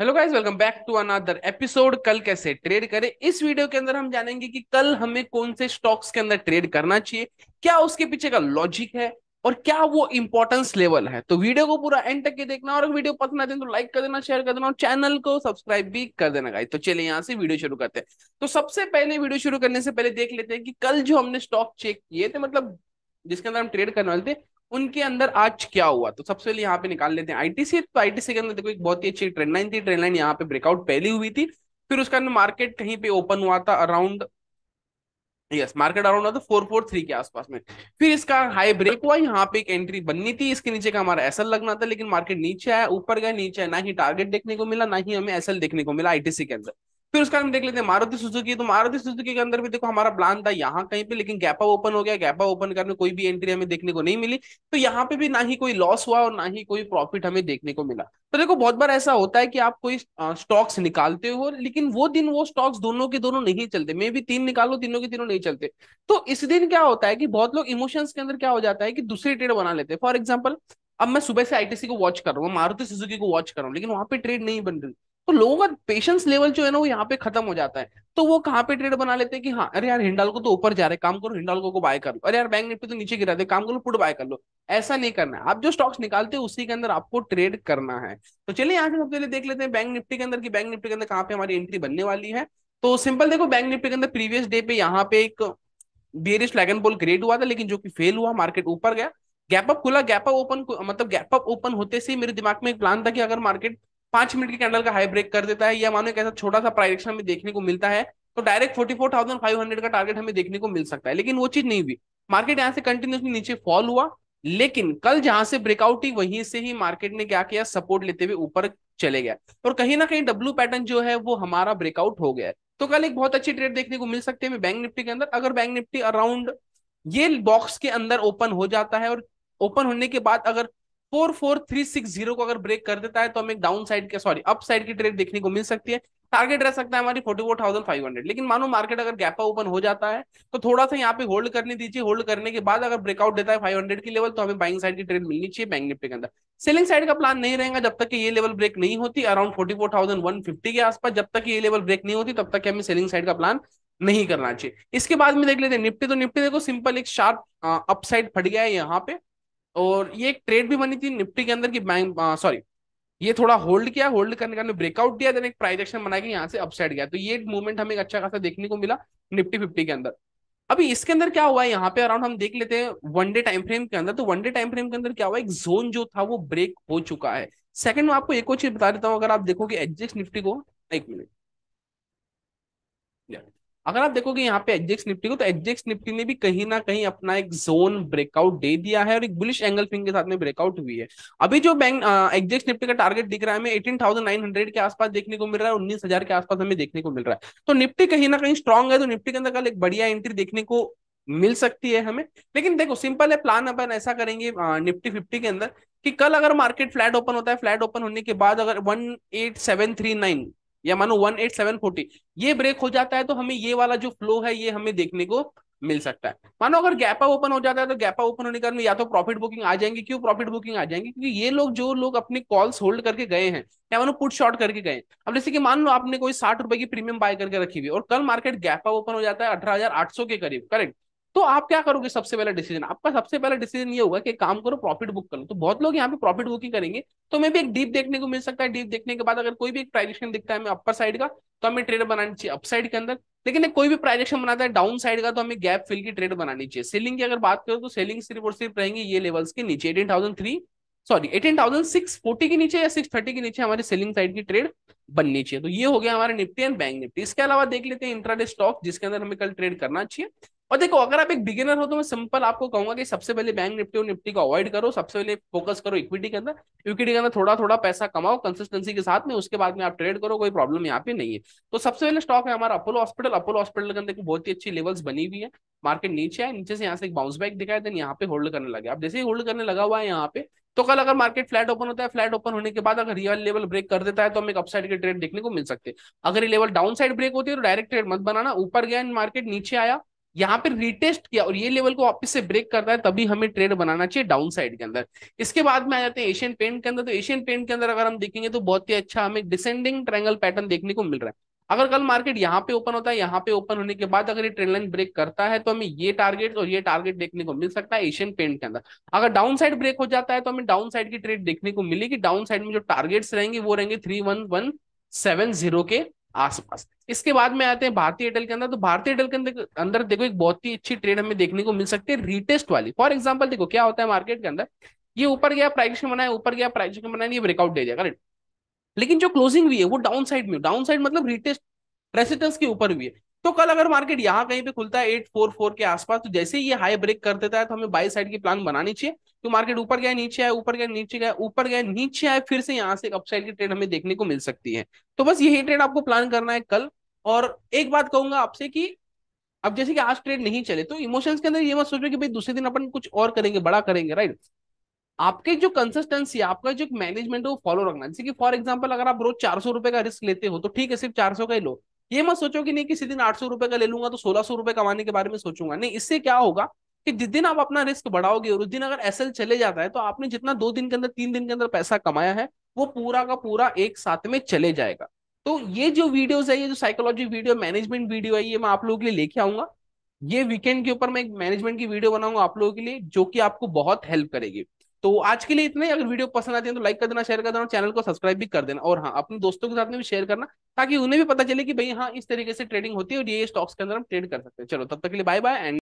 hello guys welcome back to another episode कल कैसे trade करें इस वीडियो के अंदर हम जानेंगे कि कल हमें कौन से स्टॉक्स के अंदर ट्रेड करना चाहिए क्या उसके पीछे का लॉजिक है और क्या वो इंपॉर्टेंस लेवल है तो वीडियो को पूरा एंड तक के देखना और वीडियो पसंद आते हैं तो लाइक कर देना शेयर कर देना और चैनल को सब्सक्राइब भी कर देना गाइस तो चलिए यहाँ से वीडियो शुरू करते हैं तो सबसे पहले वीडियो शुरू करने से पहले देख लेते हैं कि कल जो हमने स्टॉक चेक किए थे मतलब जिसके अंदर हम ट्रेड करने वाले थे उनके अंदर आज क्या हुआ तो सबसे पहले यहाँ पे निकाल लेते हैं आईटीसी तो आईटीसी के अंदर देखो एक बहुत ही अच्छी ट्रेंड लाइन थी ट्रेंड लाइन यहाँ पे ब्रेकआउट पहली हुई थी फिर उसका मार्केट कहीं पे ओपन हुआ था अराउंड यस मार्केट अराउंड हुआ था फोर फोर थ्री के आसपास में फिर इसका हाई ब्रेक हुआ यहाँ पे एक एंट्री बननी थी इसके नीचे का हमारा एसएल लगना था लेकिन मार्केट नीचे आया ऊपर गया नीचे आया ना ही टारगेट देखने को मिला ना ही हमें एसएल देखने को मिला आईटीसी के अंदर फिर उसका हम देख लेते हैं मारुति सुजुकी तो मारुति सुजुकी के अंदर भी देखो हमारा प्लान था यहाँ कहीं पे लेकिन गैपा ओपन हो गया गैपा ओपन करने कोई भी एंट्री हमें देखने को नहीं मिली तो यहाँ पे भी ना ही कोई लॉस हुआ और ना ही कोई प्रॉफिट हमें देखने को मिला तो देखो बहुत बार ऐसा होता है कि आप कोई स्टॉक्स निकालते हो लेकिन वो दिन वो स्टॉक्स दोनों के दोनों नहीं चलते मे भी तीन निकालो तीनों के तीनों नहीं चलते तो इस दिन क्या होता है कि बहुत लोग इमोशंस के अंदर क्या हो जाता है कि दूसरी ट्रेड बना लेते हैं फॉर एग्जाम्पल अब मैं सुबह से आईटीसी को वॉच कर रहा हूँ मारुति सुजुकी को वॉच कर रहा हूँ लेकिन वहां पे ट्रेड नहीं बन रही तो लोगों का पेशेंस लेवल जो है ना वो यहाँ पे खत्म हो जाता है तो वो कहाँ पे ट्रेड बना लेते हैं कि हाँ अरे यार हिंडाल को तो ऊपर जा रहे काम करो हिंडाल को, बाय कर लो अरे यार बैंक निफ्टी तो नीचे गिरा दे काम करो पुट बाय कर लो ऐसा नहीं करना है आप जो स्टॉक्स निकालते हो उसी के अंदर आपको ट्रेड करना है तो चलिए यहाँ से सबसे पहले देख लेते हैं बैंक निफ्टी के अंदर की बैंक निफ्टी के अंदर कहाँ पे हमारी एंट्री बनने वाली है तो सिंपल देखो बैंक निफ्टी के अंदर प्रीवियस डे पे यहाँ पे एक बेरिश लैगन बोल क्रिएट हुआ था लेकिन जो कि फेल हुआ मार्केट ऊपर गया गैप अप खुला गैप अप ओपन मतलब गैप अप ओपन होते से मेरे दिमाग में एक प्लान था कि अगर मार्केट पांच मिनट की कैंडल का हाई ब्रेक कर देता है या मानो एक ऐसा छोटा सा प्राइडक्शन हमें देखने को मिलता है तो direct forty four thousand five hundred का टारगेट हमें देखने को मिल सकता है लेकिन वो चीज नहीं हुई मार्केट यहाँ से कंटिन्यूसली नीचे फॉल हुआ लेकिन कल जहां से ब्रेकआउट ही वहीं से ही मार्केट ने क्या किया सपोर्ट लेते हुए ऊपर चले गया और कहीं ना कहीं डब्ल्यू पैटर्न जो है वो हमारा ब्रेकआउट हो गया है तो कल एक बहुत अच्छी ट्रेड देखने को मिल सकती है बैंक निफ्टी के अंदर अगर बैंक निफ्टी अराउंड ये बॉक्स के अंदर ओपन हो जाता है और ओपन होने के बाद अगर four four three six zero को अगर ब्रेक कर देता है तो हमें एक डाउन साइड के सॉरी अप साइड की ट्रेड देखने को मिल सकती है टारगेट रह सकता है हमारी forty four thousand five hundred लेकिन मानो मार्केट अगर गैप ओपन हो जाता है तो थोड़ा सा यहाँ पे होल्ड करने दीजिए होल्ड करने के बाद अगर ब्रेकआउट देता है फाइव हंड्रेड की लेवल तो हमें बाइंग साइड की ट्रेड मिलनी चाहिए बैंक निफ्टी के अंदर सेलिंग साइड का प्लान नहीं रहेगा जब तक ये लेवल ब्रेक नहीं होती around forty four thousand one fifty के आसपास जब तक ये लेवल ब्रेक नहीं होती तब तक हमें सेलिंग साइड का प्लान नहीं करना चाहिए इसके बाद में देख लेते हैं निफ्टी तो निफ्टी देखो सिंपल एक शार्प अपसाइड फट गया है यहाँ पे और ये एक ट्रेड भी बनी थी निफ्टी के अंदर की बैंक सॉरी ये थोड़ा होल्ड किया होल्ड करने का ब्रेकआउट दिया देन एक प्राइस एक्शन बना के यहाँ से अपसाइड गया तो ये मूवमेंट हमें अच्छा खासा देखने को मिला निफ्टी फिफ्टी के अंदर अभी इसके अंदर क्या हुआ है यहाँ पे अराउंड हम देख लेते हैं वन डे टाइम फ्रेम के अंदर तो वन डे टाइम फ्रेम के अंदर क्या हुआ एक जोन जो था वो ब्रेक हो चुका है सेकंड में आपको एक और चीज बता देता हूँ अगर आप देखोगे एग्जिस्ट निफ्टी को एक मिनट अगर आप देखोगे यहाँ पे एक्जेक्स निफ्टी को तो एक्जेक्स निफ्टी ने भी कहीं ना कहीं अपना एक जोन ब्रेकआउट दे दिया है और एक बुलिश एंगल फिंग के साथ में ब्रेकआउट हुई है अभी जो बैंक एग्जेक्स निफ्टी का टारगेट दिख रहा है हमें एटीन थाउजेंड नाइन हंड्रेड के आसपास देखने को मिल रहा है उन्नीस हजार के आसपास हमें देखने को मिल रहा है तो निफ्टी कहीं ना कहीं स्ट्रॉग है तो निफ्टी के अंदर कल एक बढ़िया एंट्री देखने को मिल सकती है हमें लेकिन देखो सिंपल है प्लान अपन ऐसा करेंगे निफ्टी फिफ्टी के अंदर कि कल अगर मार्केट फ्लैट ओपन होता है फ्लैट ओपन होने के बाद अगर one eight seven three nine या मानो वन एट सेवन फोर्टी ये ब्रेक हो जाता है तो हमें ये वाला जो फ्लो है ये हमें देखने को मिल सकता है मानो अगर गैपा ओपन हो जाता है तो गैपा ओपन होने के या तो प्रॉफिट बुकिंग आ जाएंगे क्यों प्रॉफिट बुकिंग आ जाएंगे क्योंकि ये लोग जो लोग अपने कॉल्स होल्ड करके गए हैं या मानो पुट शॉर्ट करके गए अब जैसे कि मान लो आपने कोई साठ रुपए की प्रीमियम बाय करके रखी हुई और कल मार्केट गैपा ओपन हो जाता है अठारह के करीब करेक्ट तो आप क्या करोगे सबसे पहला डिसीजन आपका सबसे पहला डिसीजन ये होगा कि काम करो प्रॉफिट बुक करो तो बहुत लोग यहाँ पे प्रॉफिट बुकिंग करेंगे तो हमें भी एक डीप देखने को मिल सकता है डीप देखने के बाद अगर कोई भी एक प्राइजेक्शन दिखता है हमें अपर साइड का तो हमें ट्रेड बनानी चाहिए साइड के अंदर लेकिन कोई भी प्राइजेक्शन बनाता है डाउन साइड का तो हमें गैप फिल की ट्रेड बनानी चाहिए सेलिंग की अगर बात करो तो सेलिंग सिर्फ और सिर्फ रहेंगे ये लेवल्स के नीचे eighteen sorry eighteen thousand six forty के नीचे या सिक्स थर्टी के नीचे हमारे सेलिंग साइड की ट्रेड बननी चाहिए तो ये हो गया हमारे निफ्टी एंड बैंक निफ्टी इसके अलावा देख लेते हैं इंट्राडे स्टॉक जिसके अंदर हमें कल ट्रेड करना चाहिए और देखो अगर आप एक बिगिनर हो तो मैं सिंपल आपको कहूंगा कि सबसे पहले बैंक निफ्टी और निफ्टी को अवॉइड करो सबसे पहले फोकस करो इक्विटी के अंदर इक्विटी के अंदर थोड़ा थोड़ा पैसा कमाओ कंसिस्टेंसी के साथ में उसके बाद में आप ट्रेड करो कोई प्रॉब्लम यहाँ पे नहीं है तो सबसे पहले स्टॉक है हमारा अपोलो हॉस्पिटल अपोलो हॉस्पिटल के अंदर बहुत ही अच्छी लेवल्स बनी हुई है मार्केट नीचे है नीचे से यहाँ से एक बाउंस बैक दिखाया देन यहाँ पे होल्ड करने लगे आप जैसे ही होल्ड करने लगा हुआ है यहाँ पे तो कल अगर मार्केट फ्लैट ओपन होता है फ्लैट ओपन होने के बाद अगर रियल लेवल ब्रेक कर देता है तो हमें अपसाइड के ट्रेड देखने को मिल सकते हैं अगर ये लेवल डाउन साइड ब्रेक होती है तो डायरेक्ट ट्रेड मत बनाना ऊपर गया मार्केट नीचे आया यहाँ पे रिटेस्ट किया और ये लेवल को वापस से ब्रेक करता है तभी हमें ट्रेड बनाना चाहिए डाउन साइड के अंदर इसके बाद में आ जाते हैं एशियन पेंट के अंदर तो एशियन पेंट के अंदर अगर हम देखेंगे तो बहुत ही अच्छा हमें डिसेंडिंग ट्रायंगल पैटर्न देखने को मिल रहा है अगर कल मार्केट यहाँ पे ओपन होता है यहाँ पे ओपन होने के बाद अगर ये ट्रेंड लाइन ब्रेक करता है तो हमें ये टारगेट और ये टारगेट देखने को मिल सकता है एशियन पेंट के अंदर अगर डाउन साइड ब्रेक हो जाता है तो हमें डाउन साइड की ट्रेड देखने को मिलेगी डाउन साइड में जो टारगेट्स रहेंगे वो रहेंगे three one one seven zero के आसपास इसके बाद में आते हैं भारतीय एयरटेल के अंदर तो भारतीय एयरटेल के अंदर अंदर देखो एक बहुत ही अच्छी ट्रेड हमें देखने को मिल सकती है रिटेस्ट वाली फॉर एग्जाम्पल देखो क्या होता है मार्केट के अंदर ये ऊपर गया प्राइजेशन बनाया ऊपर गया प्राइजेशन बनाया ये ब्रेकआउट दे दिया करेक्ट लेकिन जो क्लोजिंग हुई है वो डाउन साइड में डाउन साइड मतलब रिटेस्ट रेसिडेंस के ऊपर हुई है तो कल अगर मार्केट यहाँ कहीं पे खुलता है एट फोर फोर के आसपास तो जैसे ये हाई ब्रेक कर देता है तो हमें बाई साइड की प्लान बनानी चाहिए तो मार्केट ऊपर गया नीचे आया ऊपर गया नीचे गया ऊपर गया नीचे आया फिर से यहाँ से अपसाइड की ट्रेड हमें देखने को मिल सकती है तो बस यही ट्रेड आपको प्लान करना है कल और एक बात कहूंगा आपसे कि अब जैसे कि आज ट्रेड नहीं चले तो इमोशंस के अंदर ये मत सोचो कि भाई दूसरे दिन अपन कुछ और करेंगे बड़ा करेंगे राइट आपके जो कंसिस्टेंसी आपका जो मैनेजमेंट है वो फॉलो रखना जैसे कि फॉर एग्जाम्पल अगर आप रोज चार सौ रुपए का रिस्क लेते हो तो ठीक है सिर्फ चार सौ का ही लो ये मत सोचो कि नहीं किसी दिन आठ सौ रुपए का ले लूंगा तो सोलह सौ रुपए कमाने के बारे में सोचूंगा नहीं इससे क्या होगा कि जिस दिन आप अपना रिस्क बढ़ाओगे और उस दिन अगर एसएल चले जाता है तो आपने जितना दो दिन के अंदर तीन दिन के अंदर पैसा कमाया है वो पूरा का पूरा एक साथ में चले जाएगा तो ये जो वीडियो है ये जो साइकोलॉजी वीडियो मैनेजमेंट वीडियो है ये मैं आप लोगों के लिए लेके आऊंगा ये वीकेंड के ऊपर मैं एक मैनेजमेंट की वीडियो बनाऊंगा आप लोगों के लिए जो कि आपको बहुत हेल्प करेगी तो आज के लिए इतने अगर वीडियो पसंद आती है तो लाइक कर देना शेयर कर देना चैनल को सब्सक्राइब भी कर देना और हाँ अपने दोस्तों के साथ में भी शेयर करना ताकि उन्हें भी पता चले कि भाई हाँ इस तरीके से ट्रेडिंग होती है और ये स्टॉक्स के अंदर हम ट्रेड कर सकते हैं चलो तब तक के लिए बाय बाय एंड